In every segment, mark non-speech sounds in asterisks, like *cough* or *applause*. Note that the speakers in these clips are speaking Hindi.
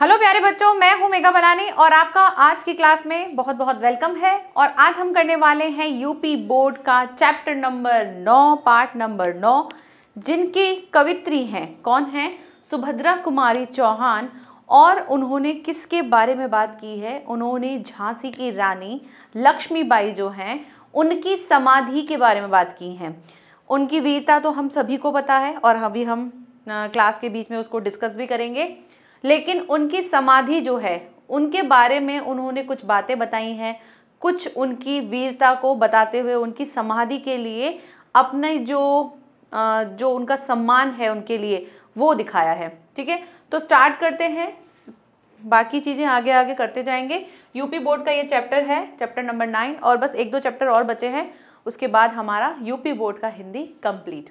हेलो प्यारे बच्चों मैं हूं मेगा बलानी और आपका आज की क्लास में बहुत बहुत वेलकम है और आज हम करने वाले हैं यूपी बोर्ड का चैप्टर नंबर नौ पार्ट नंबर नौ जिनकी कवित्री हैं कौन हैं सुभद्रा कुमारी चौहान और उन्होंने किसके बारे में बात की है उन्होंने झांसी की रानी लक्ष्मीबाई जो हैं उनकी समाधि के बारे में बात की हैं उनकी वीरता तो हम सभी को पता है और अभी हम क्लास के बीच में उसको डिस्कस भी करेंगे लेकिन उनकी समाधि जो है उनके बारे में उन्होंने कुछ बातें बताई हैं कुछ उनकी वीरता को बताते हुए उनकी समाधि के लिए अपने जो जो उनका सम्मान है उनके लिए वो दिखाया है ठीक है तो स्टार्ट करते हैं बाकी चीज़ें आगे आगे करते जाएंगे यूपी बोर्ड का ये चैप्टर है चैप्टर नंबर नाइन और बस एक दो चैप्टर और बचे हैं उसके बाद हमारा यूपी बोर्ड का हिंदी कंप्लीट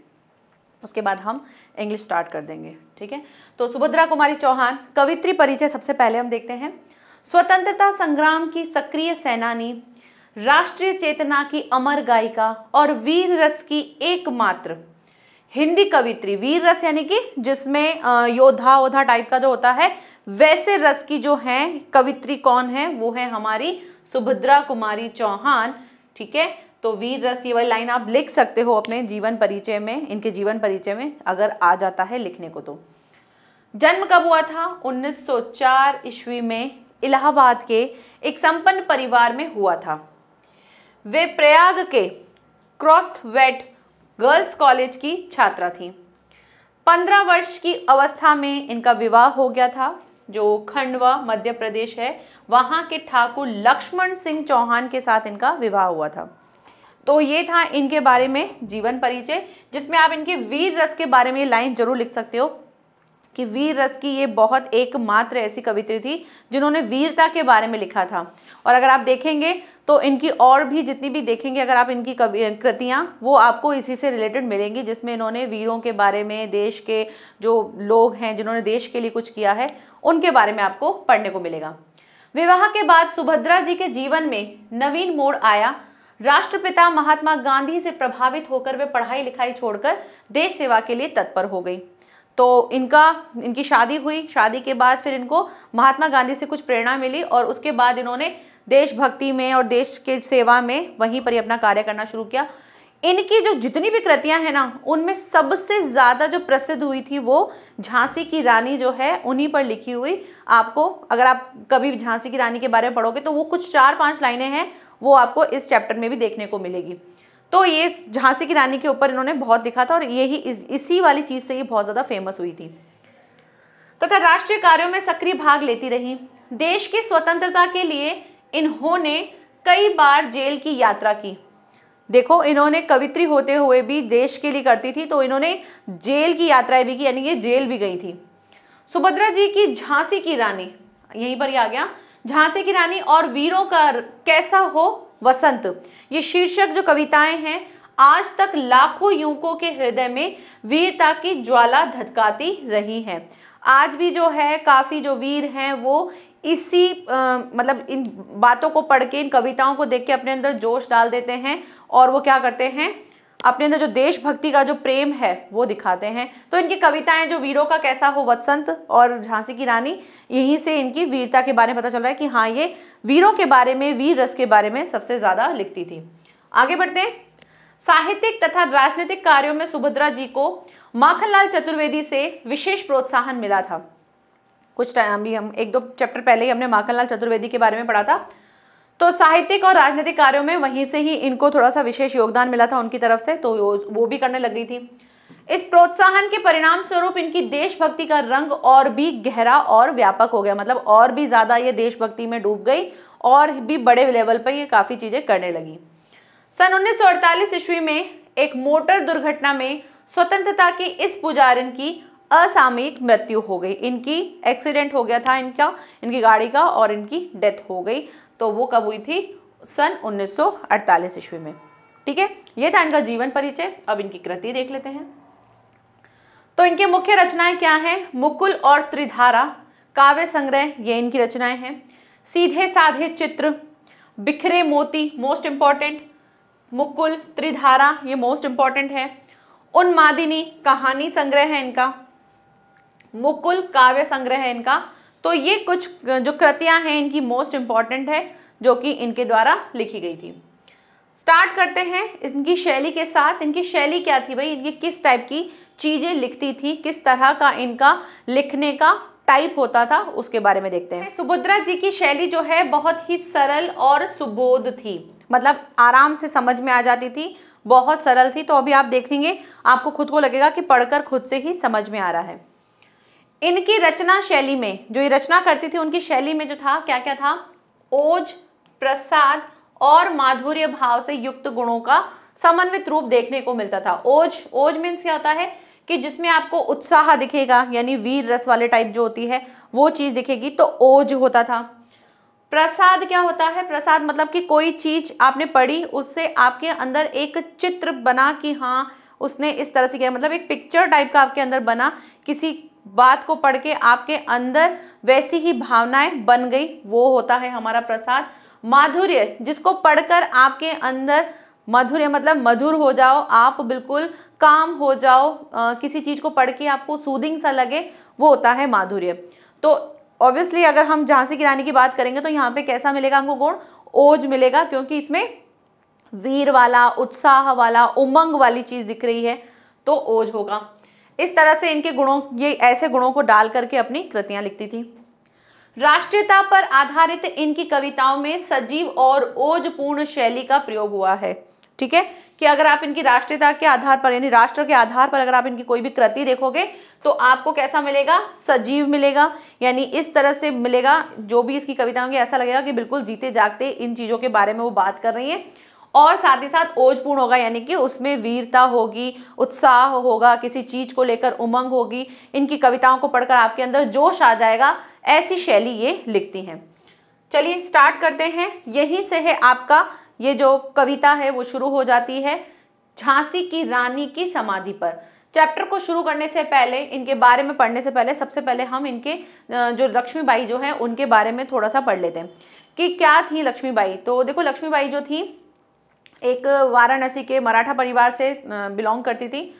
उसके बाद हम इंग्लिश स्टार्ट कर देंगे ठीक है तो सुभद्रा कुमारी चौहान कवित्री परिचय सबसे पहले हम देखते हैं स्वतंत्रता संग्राम की सक्रिय सेनानी राष्ट्रीय चेतना की अमर गायिका और वीर रस की एकमात्र हिंदी कवित्री वीर रस यानी कि जिसमें योद्धा ओधा टाइप का जो होता है वैसे रस की जो है कवित्री कौन है वो है हमारी सुभद्रा कुमारी चौहान ठीक है तो वीर रस ये वाली लाइन आप लिख सकते हो अपने जीवन परिचय में इनके जीवन परिचय में अगर आ जाता है लिखने को तो जन्म कब हुआ था 1904 ईस्वी में इलाहाबाद के एक संपन्न परिवार में हुआ था वे प्रयाग के क्रॉस्थवेट गर्ल्स कॉलेज की छात्रा थी पंद्रह वर्ष की अवस्था में इनका विवाह हो गया था जो खंडवा मध्य प्रदेश है वहाँ के ठाकुर लक्ष्मण सिंह चौहान के साथ इनका विवाह हुआ था तो ये था इनके बारे में जीवन परिचय जिसमें आप इनके वीर रस के बारे में लाइन जरूर लिख सकते हो कि वीर रस की ये बहुत एकमात्र ऐसी कवित्री थी जिन्होंने वीरता के बारे में लिखा था और अगर आप देखेंगे तो इनकी और भी जितनी भी देखेंगे अगर आप इनकी कवि कृतियाँ वो आपको इसी से रिलेटेड मिलेंगी जिसमें इन्होंने वीरों के बारे में देश के जो लोग हैं जिन्होंने देश के लिए कुछ किया है उनके बारे में आपको पढ़ने को मिलेगा विवाह के बाद सुभद्रा जी के जीवन में नवीन मोड़ आया राष्ट्रपिता महात्मा गांधी से प्रभावित होकर वे पढ़ाई लिखाई छोड़कर देश सेवा के लिए तत्पर हो गई तो इनका इनकी शादी हुई शादी के बाद फिर इनको महात्मा गांधी से कुछ प्रेरणा मिली और उसके बाद इन्होंने देशभक्ति में और देश के सेवा में वहीं पर ही अपना कार्य करना शुरू किया इनकी जो जितनी भी कृतियां हैं ना उनमें सबसे ज़्यादा जो प्रसिद्ध हुई थी वो झांसी की रानी जो है उन्हीं पर लिखी हुई आपको अगर आप कभी झांसी की रानी के बारे में पढ़ोगे तो वो कुछ चार पांच लाइनें हैं वो आपको इस चैप्टर में भी देखने को मिलेगी तो ये झांसी की रानी के ऊपर इन्होंने बहुत दिखा था और यही इस, इसी वाली चीज़ से ये बहुत ज़्यादा फेमस हुई थी तथा तो राष्ट्रीय कार्यों में सक्रिय भाग लेती रही देश की स्वतंत्रता के लिए इन्होंने कई बार जेल की यात्रा की देखो इन्होंने कवित्री होते हुए भी देश के लिए करती थी तो इन्होंने जेल की यात्राएं भी की यानी ये जेल भी गई थी सुभद्रा जी की झांसी की रानी यहीं पर ही आ गया झांसी की रानी और वीरों का कैसा हो वसंत ये शीर्षक जो कविताएं हैं आज तक लाखों युवकों के हृदय में वीरता की ज्वाला धधकाती रही है आज भी जो है काफ़ी जो वीर हैं वो इसी आ, मतलब इन बातों को पढ़ के इन कविताओं को देख के अपने अंदर जोश डाल देते हैं और वो क्या करते हैं अपने अंदर जो देशभक्ति का जो प्रेम है वो दिखाते हैं तो इनकी कविताएं जो वीरों का कैसा हो वत्संत और झांसी की रानी यहीं से इनकी वीरता के बारे में पता चल रहा है कि हाँ ये वीरों के बारे में वीर रस के बारे में सबसे ज़्यादा लिखती थी आगे बढ़ते हैं साहित्यिक तथा राजनीतिक कार्यों में सुभद्रा जी को माखनलाल चतुर्वेदी से विशेष प्रोत्साहन मिला था कुछ टाइम अभी हम एक दो चैप्टर पहले ही हमने माखनलाल चतुर्वेदी के बारे में पढ़ा था तो साहित्यिक और राजनीतिक कार्यों में वहीं से ही इनको थोड़ा सा विशेष योगदान मिला था उनकी तरफ से तो वो भी करने लग गई थी इस प्रोत्साहन के परिणाम स्वरूप इनकी देशभक्ति का रंग और भी गहरा और व्यापक हो गया मतलब और भी ज़्यादा ये देशभक्ति में डूब गई और भी बड़े लेवल पर ये काफ़ी चीज़ें करने लगी सन उन्नीस सौ ईस्वी में एक मोटर दुर्घटना में स्वतंत्रता के इस पुजारिन की असामयिक मृत्यु हो गई इनकी एक्सीडेंट हो गया था इनका इनकी गाड़ी का और इनकी डेथ हो गई तो वो कब हुई थी सन 1948 ईस्वी में ठीक है ये था इनका जीवन परिचय अब इनकी कृति देख लेते हैं तो इनके मुख्य रचनाएं क्या हैं मुकुल और त्रिधारा काव्य संग्रह ये इनकी रचनाएं हैं सीधे साधे चित्र बिखरे मोती मोस्ट इंपॉर्टेंट मुकुल त्रिधारा ये मोस्ट इंपॉर्टेंट है उन्मादिनी कहानी संग्रह है इनका मुकुल काव्य संग्रह है इनका तो ये कुछ जो कृतियाँ हैं इनकी मोस्ट इम्पॉर्टेंट है जो कि इनके द्वारा लिखी गई थी स्टार्ट करते हैं इनकी शैली के साथ इनकी शैली क्या थी भाई इनकी किस टाइप की चीज़ें लिखती थी किस तरह का इनका लिखने का टाइप होता था उसके बारे में देखते हैं सुभद्रा जी की शैली जो है बहुत ही सरल और सुबोध थी मतलब आराम से समझ में आ जाती थी बहुत सरल थी तो अभी आप देखेंगे आपको खुद को लगेगा कि पढ़कर खुद से ही समझ में आ रहा है इनकी रचना शैली में जो ये रचना करती थी उनकी शैली में जो था क्या क्या था ओज प्रसाद और माधुर्य भाव से युक्त गुणों का समन्वित रूप देखने को मिलता था ओज ओज मीन्स क्या होता है कि जिसमें आपको उत्साह दिखेगा यानी वीर रस वाले टाइप जो होती है वो चीज दिखेगी तो ओज होता था प्रसाद क्या होता है प्रसाद मतलब कि कोई चीज आपने पढ़ी उससे आपके अंदर एक चित्र बना कि हाँ उसने इस तरह से किया मतलब एक पिक्चर टाइप का आपके अंदर बना किसी बात को पढ़ के आपके अंदर वैसी ही भावनाएं बन गई वो होता है हमारा प्रसाद माधुर्य जिसको पढ़कर आपके अंदर माधुर्य मतलब मधुर हो जाओ आप बिल्कुल काम हो जाओ आ, किसी चीज़ को पढ़ के आपको सूदिंग सा लगे वो होता है माधुर्य तो ऑब्वियसली अगर हम झांसी की रानी की बात करेंगे तो यहाँ पे कैसा मिलेगा हमको गुण ओज मिलेगा क्योंकि इसमें वीर वाला उत्साह वाला उमंग वाली चीज़ दिख रही है तो ओज होगा इस तरह से इनके गुणों ये ऐसे गुणों को डाल करके अपनी कृतियां लिखती थी राष्ट्रीयता पर आधारित इनकी कविताओं में सजीव और ओजपूर्ण शैली का प्रयोग हुआ है ठीक है कि अगर आप इनकी राष्ट्रीयता के आधार पर यानी राष्ट्र के आधार पर अगर आप इनकी कोई भी कृति देखोगे तो आपको कैसा मिलेगा सजीव मिलेगा यानी इस तरह से मिलेगा जो भी इसकी कविता होंगी ऐसा लगेगा कि बिल्कुल जीते जागते इन चीज़ों के बारे में वो बात कर रही है और साथ ही साथ ओजपूर्ण होगा यानी कि उसमें वीरता होगी उत्साह होगा किसी चीज को लेकर उमंग होगी इनकी कविताओं को पढ़कर आपके अंदर जोश आ जाएगा ऐसी शैली ये लिखती हैं चलिए स्टार्ट करते हैं यहीं से है आपका ये जो कविता है वो शुरू हो जाती है झांसी की रानी की समाधि पर चैप्टर को शुरू करने से पहले इनके बारे में पढ़ने से पहले सबसे पहले हम इनके जो लक्ष्मीबाई जो हैं उनके बारे में थोड़ा सा पढ़ लेते हैं कि क्या थी लक्ष्मीबाई तो देखो लक्ष्मीबाई जो थी एक वाराणसी के मराठा परिवार से बिलोंग करती थी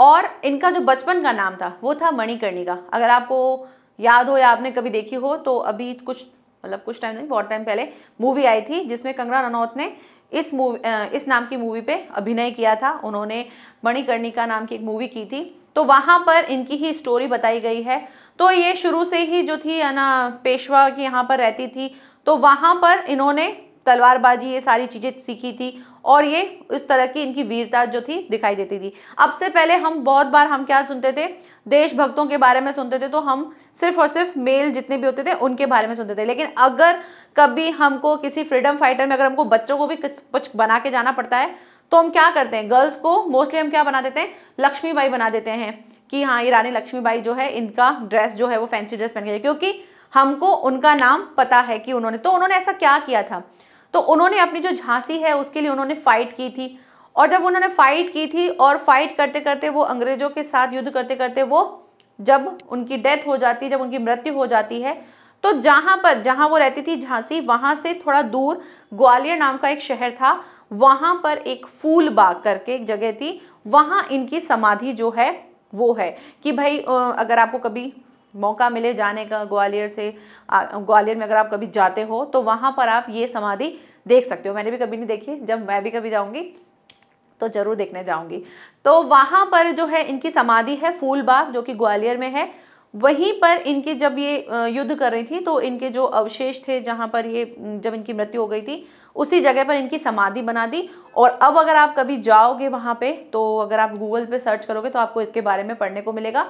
और इनका जो बचपन का नाम था वो था मणिकर्णिका अगर आपको याद हो या आपने कभी देखी हो तो अभी कुछ मतलब कुछ टाइम नहीं बहुत टाइम पहले मूवी आई थी जिसमें कंगना रनौत ने इस मूवी इस नाम की मूवी पे अभिनय किया था उन्होंने मणिकर्णिका नाम की एक मूवी की थी तो वहाँ पर इनकी ही स्टोरी बताई गई है तो ये शुरू से ही जो थी है ना पेशवा की यहाँ पर रहती थी तो वहाँ पर इन्होंने तलवारबाजी ये सारी चीज़ें सीखी थी और ये इस तरह की इनकी वीरता जो थी दिखाई देती थी अब से पहले हम बहुत बार हम क्या सुनते थे देशभक्तों के बारे में सुनते थे तो हम सिर्फ और सिर्फ मेल जितने भी होते थे उनके बारे में सुनते थे लेकिन अगर कभी हमको किसी फ्रीडम फाइटर में अगर हमको बच्चों को भी कुछ बना के जाना पड़ता है तो हम क्या करते हैं गर्ल्स को मोस्टली हम क्या बना देते हैं लक्ष्मीबाई बना देते हैं कि हाँ ये रानी लक्ष्मीबाई जो है इनका ड्रेस जो है वो फैंसी ड्रेस पहन गया क्योंकि हमको उनका नाम पता है कि उन्होंने तो उन्होंने ऐसा क्या किया था तो उन्होंने अपनी जो झांसी है उसके लिए उन्होंने फाइट की थी और जब उन्होंने फाइट की थी और फाइट करते करते वो अंग्रेजों के साथ युद्ध करते करते वो जब उनकी डेथ हो जाती जब उनकी मृत्यु हो जाती है तो जहां पर जहां वो रहती थी झांसी वहां से थोड़ा दूर ग्वालियर नाम का एक शहर था वहां पर एक फूल बाग करके एक जगह थी वहां इनकी समाधि जो है वो है कि भाई अगर आपको कभी मौका मिले जाने का ग्वालियर से ग्वालियर में अगर आप कभी जाते हो तो वहाँ पर आप ये समाधि देख सकते हो मैंने भी कभी नहीं देखी जब मैं भी कभी जाऊँगी तो ज़रूर देखने जाऊंगी तो वहां पर जो है इनकी समाधि है फूलबाग जो कि ग्वालियर में है वहीं पर इनके जब ये युद्ध कर रही थी तो इनके जो अवशेष थे जहां पर ये जब इनकी मृत्यु हो गई थी उसी जगह पर इनकी समाधि बना दी और अब अगर आप कभी जाओगे वहां पे तो अगर आप गूगल पे सर्च करोगे तो आपको इसके बारे में पढ़ने को मिलेगा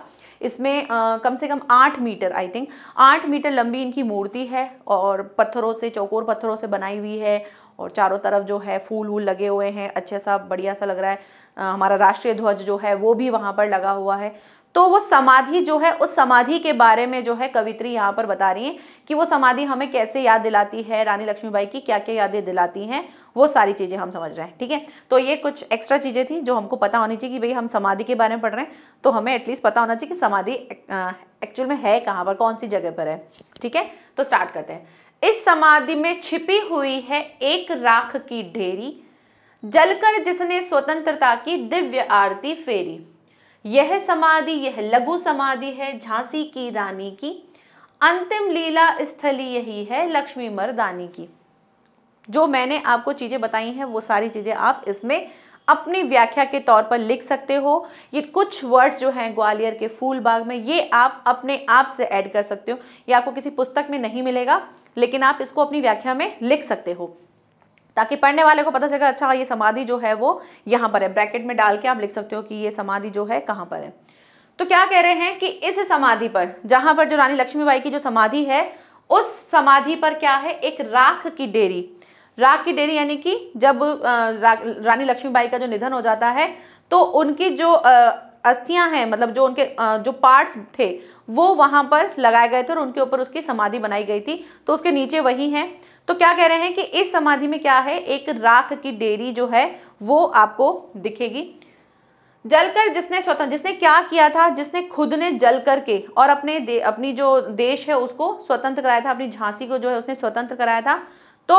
इसमें कम से कम आठ मीटर आई थिंक आठ मीटर लंबी इनकी मूर्ति है और पत्थरों से चौकोर पत्थरों से बनाई हुई है और चारों तरफ जो है फूल वूल लगे हुए हैं अच्छे सा बढ़िया सा लग रहा है आ, हमारा राष्ट्रीय ध्वज जो है वो भी वहाँ पर लगा हुआ है तो वो समाधि जो है उस समाधि के बारे में जो है कवित्री यहाँ पर बता रही हैं कि वो समाधि हमें कैसे याद दिलाती है रानी लक्ष्मीबाई की क्या क्या यादें दिलाती हैं वो सारी चीज़ें हम समझ रहे हैं ठीक है तो ये कुछ एक्स्ट्रा चीज़ें थी जो हमको पता होनी चाहिए कि भाई हम समाधि के बारे में पढ़ रहे हैं तो हमें एटलीस्ट पता होना चाहिए कि समाधि एक्चुअल में है कहाँ पर कौन सी जगह पर है ठीक है तो स्टार्ट करते हैं इस समाधि में छिपी हुई है एक राख की ढेरी जलकर जिसने स्वतंत्रता की दिव्य आरती फेरी यह समाधि यह लघु समाधि है झांसी की रानी की अंतिम लीला स्थली यही है लक्ष्मी मर्दानी की जो मैंने आपको चीज़ें बताई हैं वो सारी चीज़ें आप इसमें अपनी व्याख्या के तौर पर लिख सकते हो ये कुछ वर्ड्स जो हैं ग्वालियर के फूल बाग में ये आप अपने आप से ऐड कर सकते हो ये आपको किसी पुस्तक में नहीं मिलेगा लेकिन आप इसको अपनी व्याख्या में लिख सकते हो ताकि पढ़ने वाले को पता चलेगा अच्छा ये समाधि जो है वो यहाँ पर है ब्रैकेट में डाल के आप लिख सकते हो कि ये समाधि जो है कहाँ पर है तो क्या कह रहे हैं कि इस समाधि पर जहां पर जो रानी लक्ष्मीबाई की जो समाधि है उस समाधि पर क्या है एक राख की डेरी राख की डेरी यानी कि जब रानी लक्ष्मीबाई का जो निधन हो जाता है तो उनकी जो अस्थियां हैं मतलब जो उनके जो पार्ट्स थे वो वहां पर लगाए गए थे और उनके ऊपर उसकी समाधि बनाई गई थी तो उसके नीचे वही हैं तो क्या कह रहे हैं कि इस समाधि में क्या है एक राख की डेरी जो है वो आपको दिखेगी जलकर जिसने स्वतंत्र जिसने क्या किया था जिसने खुद ने जल करके और अपने दे, अपनी जो देश है उसको स्वतंत्र कराया था अपनी झांसी को जो है उसने स्वतंत्र कराया था तो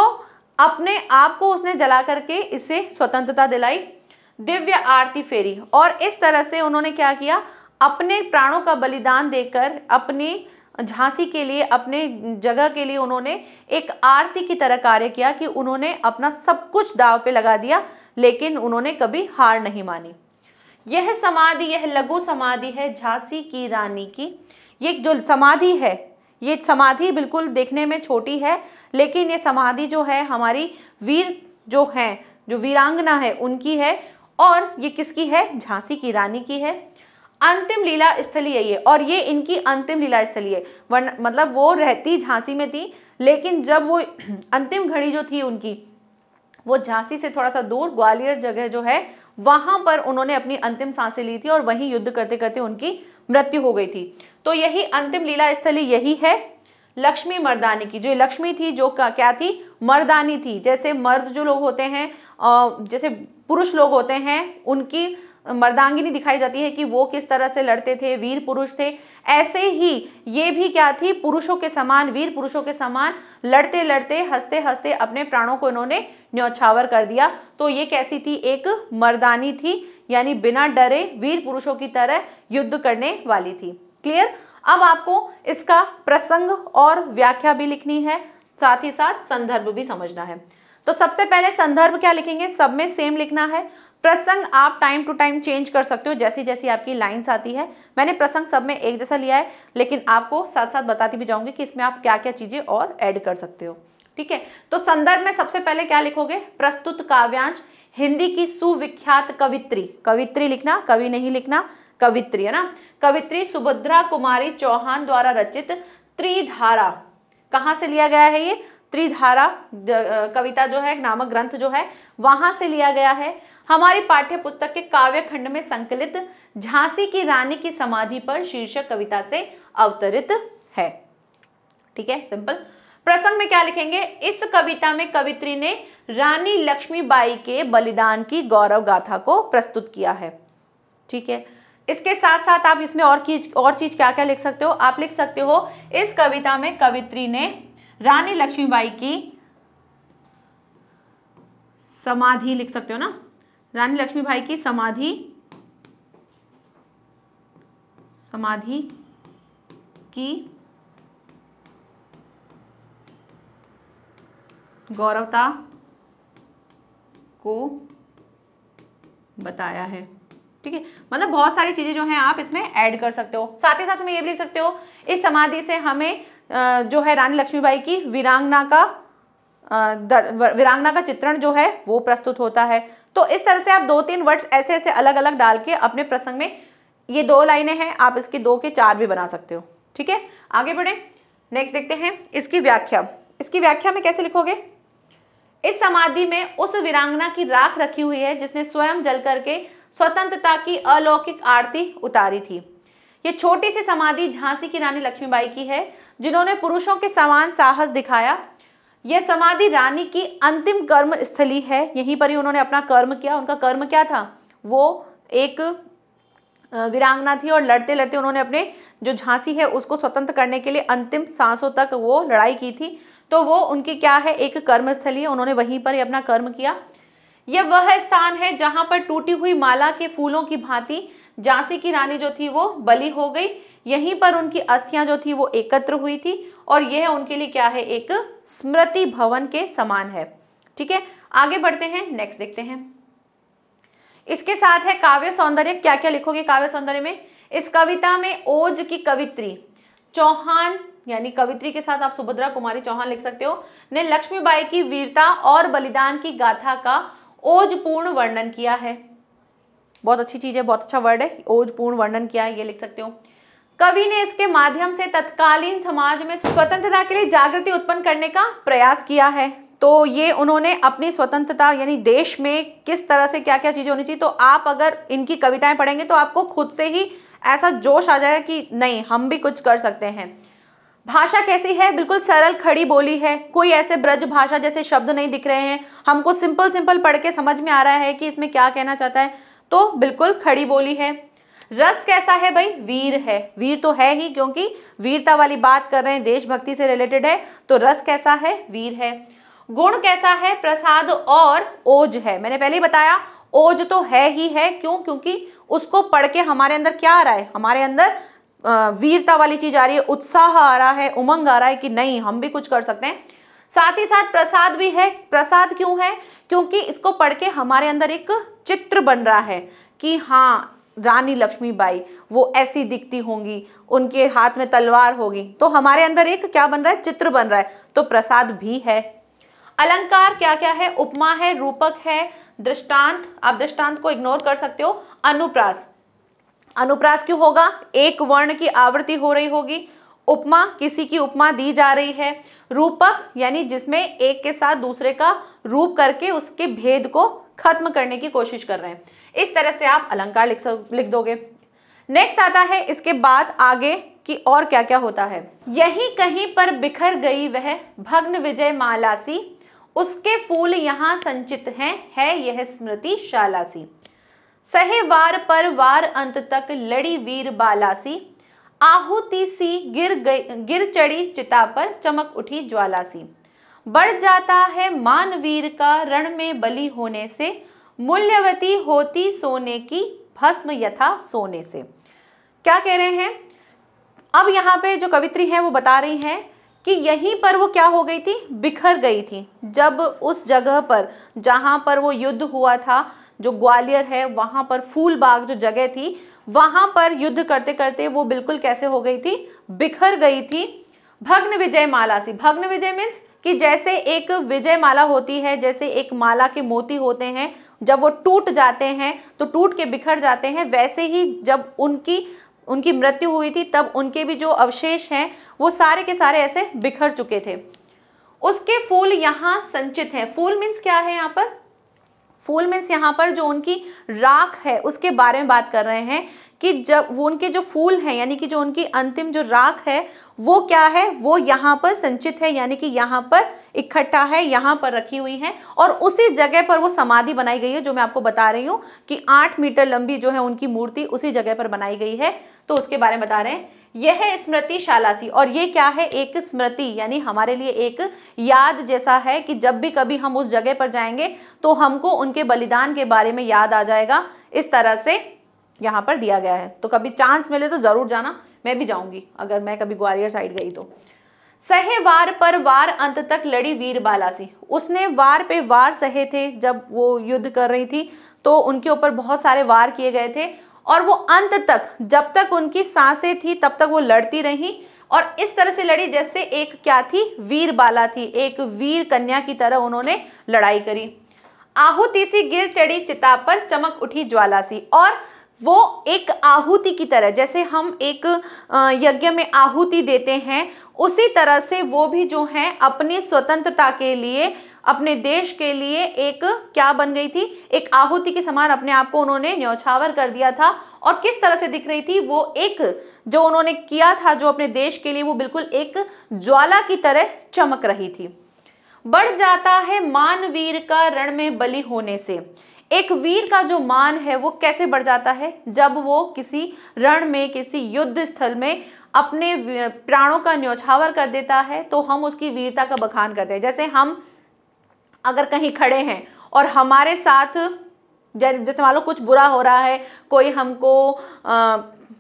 अपने आप को उसने जला करके इसे स्वतंत्रता दिलाई दिव्य आरती फेरी और इस तरह से उन्होंने क्या किया अपने प्राणों का बलिदान देकर अपनी झांसी के लिए अपने जगह के लिए उन्होंने एक आरती की तरह कार्य किया कि उन्होंने अपना सब कुछ दाव पे लगा दिया लेकिन उन्होंने कभी हार नहीं मानी यह समाधि यह लघु समाधि है झांसी की रानी की ये जो समाधि है ये समाधि बिल्कुल देखने में छोटी है लेकिन ये समाधि जो है हमारी वीर जो हैं जो वीरांगना है उनकी है और ये किसकी है झांसी की रानी की है अंतिम लीला स्थली है ये और ये इनकी अंतिम लीला स्थली है वर्ण मतलब वो रहती झांसी में थी लेकिन जब वो *clears throat* अंतिम घड़ी जो थी उनकी वो झांसी से थोड़ा सा दूर ग्वालियर जगह जो है वहां पर उन्होंने अपनी अंतिम सांसें ली थी और वहीं युद्ध करते करते उनकी मृत्यु हो गई थी तो यही अंतिम लीला स्थली यही है लक्ष्मी मर्दानी की जो लक्ष्मी थी जो क्या थी मर्दानी थी जैसे मर्द जो लोग होते हैं जैसे पुरुष लोग होते हैं उनकी मर्दांगिनी दिखाई जाती है कि वो किस तरह से लड़ते थे वीर पुरुष थे ऐसे ही ये भी क्या थी पुरुषों के समान वीर पुरुषों के समान लड़ते लड़ते हंसते हंसते अपने प्राणों को इन्होंने न्यौछावर कर दिया तो ये कैसी थी एक मर्दानी थी यानी बिना डरे वीर पुरुषों की तरह युद्ध करने वाली थी क्लियर अब आपको इसका प्रसंग और व्याख्या भी लिखनी है साथ ही साथ संदर्भ भी समझना है तो सबसे पहले संदर्भ क्या लिखेंगे सब में सेम लिखना है प्रसंग आप टाइम टू टाइम चेंज कर सकते हो जैसी जैसी आपकी लाइंस आती है मैंने प्रसंग सब में एक जैसा लिया है लेकिन आपको साथ साथ बताती भी जाऊंगी कि इसमें आप क्या क्या चीज़ें और ऐड कर सकते हो ठीक है तो संदर्भ में सबसे पहले क्या लिखोगे प्रस्तुत काव्यांश हिंदी की सुविख्यात कवित्री कवित्री लिखना कवि नहीं लिखना कवित्री है ना कवित्री सुभद्रा कुमारी चौहान द्वारा रचित त्रिधारा कहाँ से लिया गया है ये त्रिधारा कविता जो है नामक ग्रंथ जो है वहां से लिया गया है हमारी पाठ्य पुस्तक के काव्य खंड में संकलित झांसी की रानी की समाधि पर शीर्षक कविता से अवतरित है ठीक है सिंपल प्रसंग में क्या लिखेंगे इस कविता में कवित्री ने रानी लक्ष्मीबाई के बलिदान की गौरव गाथा को प्रस्तुत किया है ठीक है इसके साथ साथ आप इसमें और चीज और चीज क्या क्या लिख सकते हो आप लिख सकते हो इस कविता में कवित्री ने रानी लक्ष्मीबाई की समाधि लिख सकते हो ना रानी लक्ष्मीबाई की समाधि समाधि की गौरवता को बताया है ठीक है मतलब बहुत सारी चीज़ें जो हैं आप इसमें ऐड कर सकते हो साथ ही साथ में ये भी लिख सकते हो इस समाधि से हमें जो है रानी लक्ष्मीबाई की वीरांगना का वीरांगना का चित्रण जो है वो प्रस्तुत होता है तो इस तरह से आप दो तीन वर्ड्स ऐसे ऐसे अलग अलग डाल के अपने प्रसंग में ये दो लाइनें हैं आप इसके दो के चार भी बना सकते हो ठीक है आगे बढ़े नेक्स्ट देखते हैं इसकी व्याख्या इसकी व्याख्या में कैसे लिखोगे इस समाधि में उस वीरांगना की राख रखी हुई है जिसने स्वयं जल करके स्वतंत्रता की अलौकिक आरती उतारी थी ये छोटी सी समाधि झांसी की रानी लक्ष्मीबाई की है जिन्होंने पुरुषों के समान साहस दिखाया यह समाधि रानी की अंतिम कर्म स्थली है यहीं पर ही उन्होंने अपना कर्म किया उनका कर्म क्या था वो एक वीरांगना थी और लड़ते लड़ते उन्होंने अपने जो झांसी है उसको स्वतंत्र करने के लिए अंतिम सांसों तक वो लड़ाई की थी तो वो उनकी क्या है एक कर्मस्थली है उन्होंने वहीं पर ही अपना कर्म किया यह वह स्थान है जहां पर टूटी हुई माला के फूलों की भांति झांसी की रानी जो थी वो बली हो गई यहीं पर उनकी अस्थियां जो थी वो एकत्र हुई थी और यह उनके लिए क्या है एक स्मृति भवन के समान है ठीक है आगे बढ़ते हैं नेक्स्ट देखते हैं इसके साथ है काव्य सौंदर्य क्या क्या लिखोगे काव्य सौंदर्य में इस कविता में ओज की कवित्री चौहान यानी कवित्री के साथ आप सुभद्रा कुमारी चौहान लिख सकते हो ने लक्ष्मीबाई की वीरता और बलिदान की गाथा का ओज पूर्ण वर्णन किया है बहुत अच्छी चीज़ है बहुत अच्छा वर्ड है ओज पूर्ण वर्णन किया है ये लिख सकते हो कवि ने इसके माध्यम से तत्कालीन समाज में स्वतंत्रता के लिए जागृति उत्पन्न करने का प्रयास किया है तो ये उन्होंने अपनी स्वतंत्रता यानी देश में किस तरह से क्या क्या चीज़ें होनी चाहिए तो आप अगर इनकी कविताएं पढ़ेंगे तो आपको खुद से ही ऐसा जोश आ जाएगा कि नहीं हम भी कुछ कर सकते हैं भाषा कैसी है बिल्कुल सरल खड़ी बोली है कोई ऐसे ब्रज भाषा जैसे शब्द नहीं दिख रहे हैं हमको सिंपल सिंपल पढ़ के समझ में आ रहा है कि इसमें क्या कहना चाहता है तो बिल्कुल खड़ी बोली है रस कैसा है भाई वीर है वीर तो है ही क्योंकि वीरता वाली बात कर रहे हैं देशभक्ति से रिलेटेड है तो रस कैसा है वीर है गुण कैसा है प्रसाद और ओज है मैंने पहले ही बताया ओज तो है ही है क्यों क्योंकि उसको पढ़ के हमारे अंदर क्या आ रहा है हमारे अंदर वीरता वाली चीज आ रही है उत्साह आ रहा है उमंग आ रहा है कि नहीं हम भी कुछ कर सकते हैं साथ ही साथ प्रसाद भी है प्रसाद क्यों है क्योंकि इसको पढ़ के हमारे अंदर एक चित्र बन रहा है कि हाँ रानी लक्ष्मीबाई वो ऐसी दिखती होंगी उनके हाथ में तलवार होगी तो हमारे अंदर एक क्या बन रहा है चित्र बन रहा है तो प्रसाद भी है अलंकार क्या क्या है उपमा है रूपक है दृष्टांत आप दृष्टांत को इग्नोर कर सकते हो अनुप्रास अनुप्रास क्यों होगा एक वर्ण की आवृत्ति हो रही होगी उपमा किसी की उपमा दी जा रही है रूपक यानी जिसमें एक के साथ दूसरे का रूप करके उसके भेद को खत्म करने की कोशिश कर रहे हैं इस तरह से आप अलंकार लिख लिख दोगे नेक्स्ट आता है इसके बाद आगे कि और क्या क्या होता है यही कहीं पर बिखर गई वह भग्न विजय मालासी उसके फूल यहां संचित हैं है यह स्मृति शालासी सहे वार पर वार अंत तक लड़ी वीर बालासी आहुति सी गिर गई गिर चढ़ी चिता पर चमक उठी ज्वाला सी बढ़ जाता है मानवीर का रण में बलि होने से मूल्यवती होती सोने की भस्म यथा सोने से क्या कह रहे हैं अब यहाँ पे जो कवित्री है वो बता रही हैं कि यहीं पर वो क्या हो गई थी बिखर गई थी जब उस जगह पर जहाँ पर वो युद्ध हुआ था जो ग्वालियर है वहाँ पर फूलबाग जो जगह थी वहां पर युद्ध करते करते वो बिल्कुल कैसे हो गई थी बिखर गई थी भग्न विजय माला सी भग्न विजय मीन्स कि जैसे एक विजय माला होती है जैसे एक माला के मोती होते हैं जब वो टूट जाते हैं तो टूट के बिखर जाते हैं वैसे ही जब उनकी उनकी मृत्यु हुई थी तब उनके भी जो अवशेष हैं वो सारे के सारे ऐसे बिखर चुके थे उसके फूल यहाँ संचित हैं फूल मीन्स क्या है यहाँ पर फूल मीन्स यहाँ पर जो उनकी राख है उसके बारे में बात कर रहे हैं कि जब वो उनके जो फूल हैं यानी कि जो उनकी अंतिम जो राख है वो क्या है वो यहाँ पर संचित है यानी कि यहाँ पर इकट्ठा है यहाँ पर रखी हुई है और उसी जगह पर वो समाधि बनाई गई है जो मैं आपको बता रही हूँ कि आठ मीटर लंबी जो है उनकी मूर्ति उसी जगह पर बनाई गई है तो उसके बारे में बता रहे हैं यह है स्मृति शालासी और ये क्या है एक स्मृति यानी हमारे लिए एक याद जैसा है कि जब भी कभी हम उस जगह पर जाएंगे तो हमको उनके बलिदान के बारे में याद आ जाएगा इस तरह से यहाँ पर दिया गया है तो कभी चांस मिले तो ज़रूर जाना मैं भी जाऊंगी अगर मैं कभी ग्वालियर साइड गई तो सहे वार पर वार अंत तक लड़ी वीर बालासी उसने वार पे वार सहे थे जब वो युद्ध कर रही थी तो उनके ऊपर बहुत सारे वार किए गए थे और वो अंत तक जब तक उनकी सांसें थी तब तक वो लड़ती रही और इस तरह से लड़ी जैसे एक क्या थी वीर बाला थी एक वीर कन्या की तरह उन्होंने लड़ाई करी आहुति सी गिर चढ़ी चिता पर चमक उठी ज्वाला सी और वो एक आहुति की तरह जैसे हम एक यज्ञ में आहुति देते हैं उसी तरह से वो भी जो हैं अपनी स्वतंत्रता के लिए अपने देश के लिए एक क्या बन गई थी एक आहुति के समान अपने आप को उन्होंने न्यौछावर कर दिया था और किस तरह से दिख रही थी वो एक जो उन्होंने किया था जो अपने देश के लिए वो बिल्कुल एक ज्वाला की तरह चमक रही थी बढ़ जाता है मानवीर का रण में बलि होने से एक वीर का जो मान है वो कैसे बढ़ जाता है जब वो किसी रण में किसी युद्ध स्थल में अपने प्राणों का न्यौछावर कर देता है तो हम उसकी वीरता का बखान करते हैं जैसे हम अगर कहीं खड़े हैं और हमारे साथ जैसे मान लो कुछ बुरा हो रहा है कोई हमको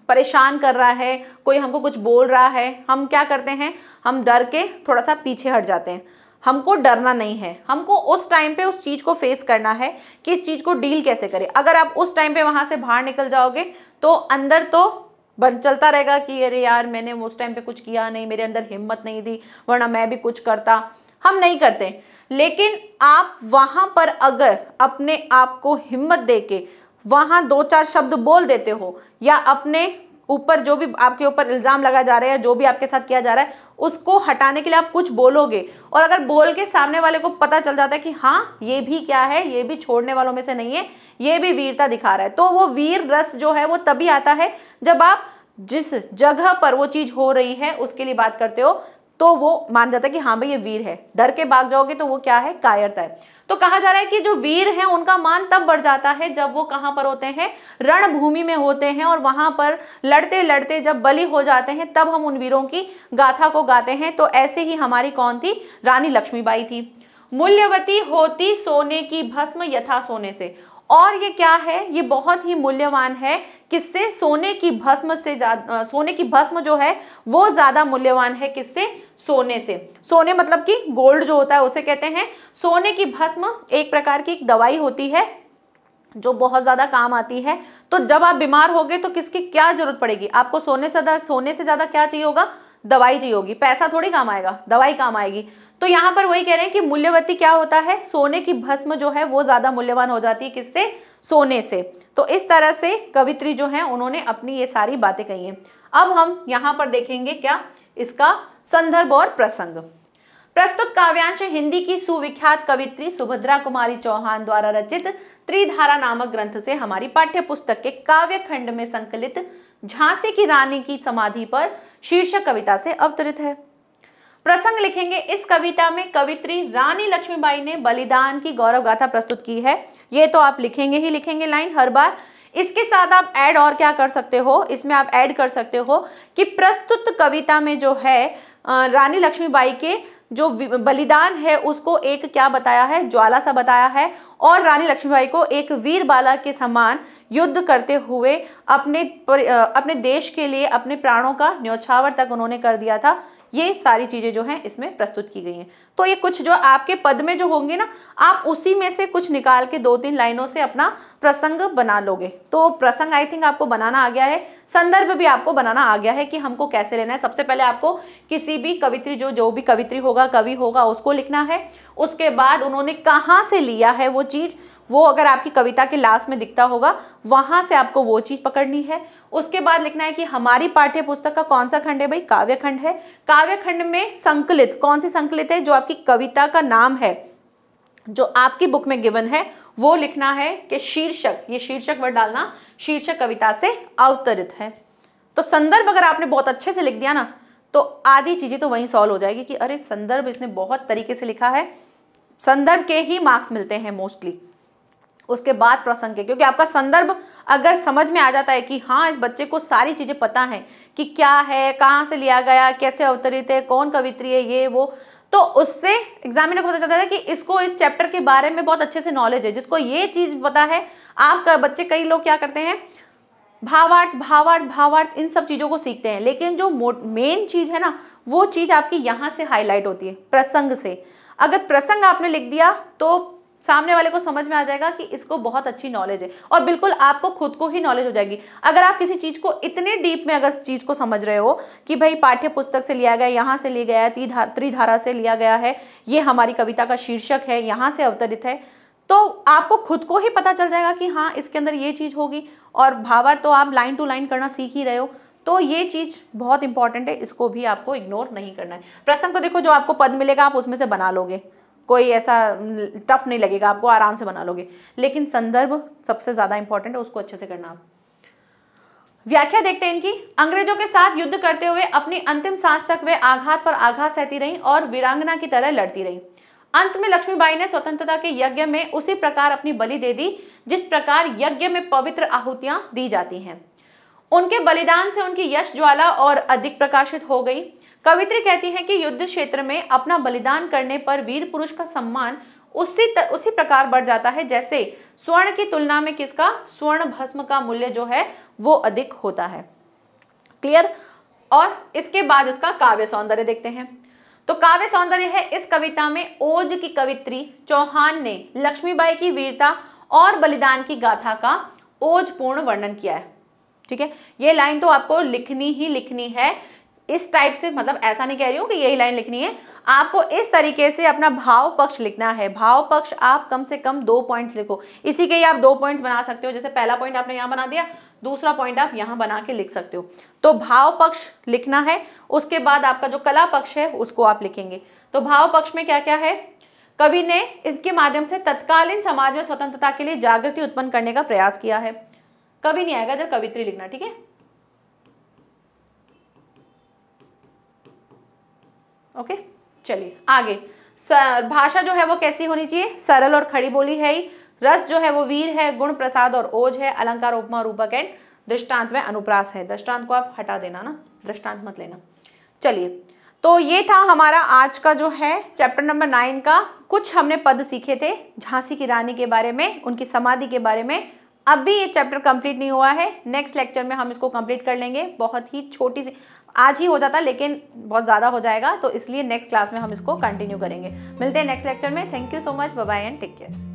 परेशान कर रहा है कोई हमको कुछ बोल रहा है हम क्या करते हैं हम डर के थोड़ा सा पीछे हट जाते हैं हमको डरना नहीं है हमको उस टाइम पे उस चीज़ को फेस करना है कि इस चीज़ को डील कैसे करें अगर आप उस टाइम पे वहाँ से बाहर निकल जाओगे तो अंदर तो बन चलता रहेगा कि अरे यार मैंने उस टाइम पे कुछ किया नहीं मेरे अंदर हिम्मत नहीं दी वरना मैं भी कुछ करता हम नहीं करते लेकिन आप वहां पर अगर अपने आप को हिम्मत दे के वहां दो चार शब्द बोल देते हो या अपने ऊपर जो भी आपके ऊपर इल्ज़ाम लगा जा रहा है जो भी आपके साथ किया जा रहा है उसको हटाने के लिए आप कुछ बोलोगे और अगर बोल के सामने वाले को पता चल जाता है कि हाँ ये भी क्या है ये भी छोड़ने वालों में से नहीं है ये भी वीरता दिखा रहा है तो वो वीर रस जो है वो तभी आता है जब आप जिस जगह पर वो चीज़ हो रही है उसके लिए बात करते हो तो वो मान जाता है कि हाँ भाई ये वीर है डर के भाग जाओगे तो वो क्या है कायरता है तो कहा जा रहा है कि जो वीर है उनका मान तब बढ़ जाता है जब वो कहां पर होते हैं रणभूमि में होते हैं और वहां पर लड़ते लड़ते जब बलि हो जाते हैं तब हम उन वीरों की गाथा को गाते हैं तो ऐसे ही हमारी कौन थी रानी लक्ष्मीबाई थी मूल्यवती होती सोने की भस्म यथा सोने से और ये क्या है ये बहुत ही मूल्यवान है किससे सोने की भस्म से ज्यादा सोने की भस्म जो है वो ज्यादा मूल्यवान है किससे सोने से सोने मतलब कि गोल्ड जो होता है उसे कहते हैं सोने की भस्म एक प्रकार की एक दवाई होती है जो बहुत ज़्यादा काम आती है तो जब आप बीमार हो गए तो किसकी क्या जरूरत पड़ेगी आपको सोने से सोने से ज़्यादा क्या चाहिए होगा दवाई चाहिए होगी पैसा थोड़ी काम आएगा दवाई काम आएगी तो यहां पर वही कह रहे हैं कि मूल्यवती क्या होता है सोने की भस्म जो है वो ज़्यादा मूल्यवान हो जाती है किससे सोने से तो इस तरह से कवित्री जो है उन्होंने अपनी ये सारी बातें कही हैं अब हम यहां पर देखेंगे क्या इसका संदर्भ और प्रसंग प्रस्तुत काव्यांश हिंदी की सुविख्यात कवित्री सुभद्रा कुमारी चौहान द्वारा रचित त्रिधारा नामक ग्रंथ से हमारी पाठ्य पुस्तक के काव्य खंड में संकलित झांसी की रानी की समाधि पर शीर्षक कविता से अवतरित है प्रसंग लिखेंगे इस कविता में कवित्री रानी लक्ष्मीबाई ने बलिदान की गौरव गाथा प्रस्तुत की है ये तो आप लिखेंगे ही लिखेंगे लाइन हर बार इसके साथ आप ऐड और क्या कर सकते हो इसमें आप ऐड कर सकते हो कि प्रस्तुत कविता में जो है रानी लक्ष्मीबाई के जो बलिदान है उसको एक क्या बताया है ज्वाला सा बताया है और रानी लक्ष्मीबाई को एक वीर बाला के समान युद्ध करते हुए अपने अपने देश के लिए अपने प्राणों का न्योछावर तक उन्होंने कर दिया था ये सारी चीज़ें जो हैं इसमें प्रस्तुत की गई हैं तो ये कुछ जो आपके पद में जो होंगे ना आप उसी में से कुछ निकाल के दो तीन लाइनों से अपना प्रसंग बना लोगे तो प्रसंग आई थिंक आपको बनाना आ गया है संदर्भ भी आपको बनाना आ गया है कि हमको कैसे लेना है सबसे पहले आपको किसी भी कवित्री जो जो भी कवित्री होगा कवि होगा उसको लिखना है उसके बाद उन्होंने कहाँ से लिया है वो चीज़ वो अगर आपकी कविता के लास्ट में दिखता होगा वहां से आपको वो चीज पकड़नी है उसके बाद लिखना है कि हमारी पाठ्य पुस्तक का कौन सा खंड है भाई काव्य खंड है काव्य खंड में संकलित कौन सी संकलित है जो आपकी कविता का नाम है जो आपकी बुक में गिवन है वो लिखना है कि शीर्षक ये शीर्षक वर्ड डालना शीर्षक कविता से अवतरित है तो संदर्भ अगर आपने बहुत अच्छे से लिख दिया ना तो आधी चीज़ें तो वहीं सॉल्व हो जाएगी कि अरे संदर्भ इसने बहुत तरीके से लिखा है संदर्भ के ही मार्क्स मिलते हैं मोस्टली उसके बाद प्रसंग के क्योंकि आपका संदर्भ अगर समझ में आ जाता है कि हाँ इस बच्चे को सारी चीज़ें पता हैं कि क्या है कहाँ से लिया गया कैसे अवतरित है कौन कवित्री है ये वो तो उससे एग्जामिनर को पता चलता है कि इसको इस चैप्टर के बारे में बहुत अच्छे से नॉलेज है जिसको ये चीज़ पता है आप बच्चे कई लोग क्या करते हैं भावार्थ भावार्थ भावार्थ इन सब चीज़ों को सीखते हैं लेकिन जो मेन चीज़ है ना वो चीज़ आपकी यहाँ से हाईलाइट होती है प्रसंग से अगर प्रसंग आपने लिख दिया तो सामने वाले को समझ में आ जाएगा कि इसको बहुत अच्छी नॉलेज है और बिल्कुल आपको खुद को ही नॉलेज हो जाएगी अगर आप किसी चीज़ को इतने डीप में अगर चीज़ को समझ रहे हो कि भाई पाठ्य पुस्तक से लिया गया यहां से लिया गया त्रिधारा त्रिधारा से लिया गया है ये हमारी कविता का शीर्षक है यहां से अवतरित है तो आपको खुद को ही पता चल जाएगा कि हाँ इसके अंदर ये चीज़ होगी और भावर तो आप लाइन टू लाइन करना सीख ही रहे हो तो ये चीज़ बहुत इंपॉर्टेंट है इसको भी आपको इग्नोर नहीं करना है प्रसंग को देखो जो आपको पद मिलेगा आप उसमें से बना लोगे कोई ऐसा टफ नहीं लगेगा आपको आराम से बना लोगे लेकिन संदर्भ सबसे ज़्यादा इंपॉर्टेंट है उसको अच्छे से करना आप व्याख्या देखते हैं इनकी अंग्रेजों के साथ युद्ध करते हुए अपनी अंतिम सांस तक वे आघात पर आघात सहती रहीं और वीरांगना की तरह लड़ती रहीं अंत में लक्ष्मीबाई ने स्वतंत्रता के यज्ञ में उसी प्रकार अपनी बलि दे दी जिस प्रकार यज्ञ में पवित्र आहुतियां दी जाती हैं उनके बलिदान से उनकी यश ज्वाला और अधिक प्रकाशित हो गई कवित्री कहती हैं कि युद्ध क्षेत्र में अपना बलिदान करने पर वीर पुरुष का सम्मान उसी तर, उसी प्रकार बढ़ जाता है जैसे स्वर्ण की तुलना में किसका स्वर्ण भस्म का मूल्य जो है वो अधिक होता है क्लियर और इसके बाद इसका काव्य सौंदर्य देखते हैं तो काव्य सौंदर्य है इस कविता में ओज की कवित्री चौहान ने लक्ष्मीबाई की वीरता और बलिदान की गाथा का ओज पूर्ण वर्णन किया है ठीक है ये लाइन तो आपको लिखनी ही लिखनी है इस टाइप से मतलब ऐसा नहीं कह रही हूँ कि यही लाइन लिखनी है आपको इस तरीके से अपना भाव पक्ष लिखना है भाव पक्ष आप कम से कम दो पॉइंट्स लिखो इसी के ही आप दो पॉइंट्स बना सकते हो जैसे पहला पॉइंट आपने यहाँ बना दिया दूसरा पॉइंट आप यहाँ बना के लिख सकते हो तो भाव पक्ष लिखना है उसके बाद आपका जो कला पक्ष है उसको आप लिखेंगे तो भाव पक्ष में क्या क्या है कवि ने इसके माध्यम से तत्कालीन समाज में स्वतंत्रता के लिए जागृति उत्पन्न करने का प्रयास किया है कवि नहीं आएगा इधर कवित्री लिखना ठीक है ओके चलिए आगे भाषा जो है वो कैसी होनी चाहिए सरल और खड़ी बोली है ही रस जो है वो वीर है गुण प्रसाद और ओज है अलंकार उपमा रूपक एंड दृष्टांत में अनुप्रास है दृष्टांत को आप हटा देना ना दृष्टांत मत लेना चलिए तो ये था हमारा आज का जो है चैप्टर नंबर नाइन का कुछ हमने पद सीखे थे झांसी की रानी के बारे में उनकी समाधि के बारे में अभी ये चैप्टर कंप्लीट नहीं हुआ है नेक्स्ट लेक्चर में हम इसको कंप्लीट कर लेंगे बहुत ही छोटी सी आज ही हो जाता लेकिन बहुत ज़्यादा हो जाएगा तो इसलिए नेक्स्ट क्लास में हम इसको कंटिन्यू करेंगे मिलते हैं नेक्स्ट लेक्चर में thank you so much bye and take care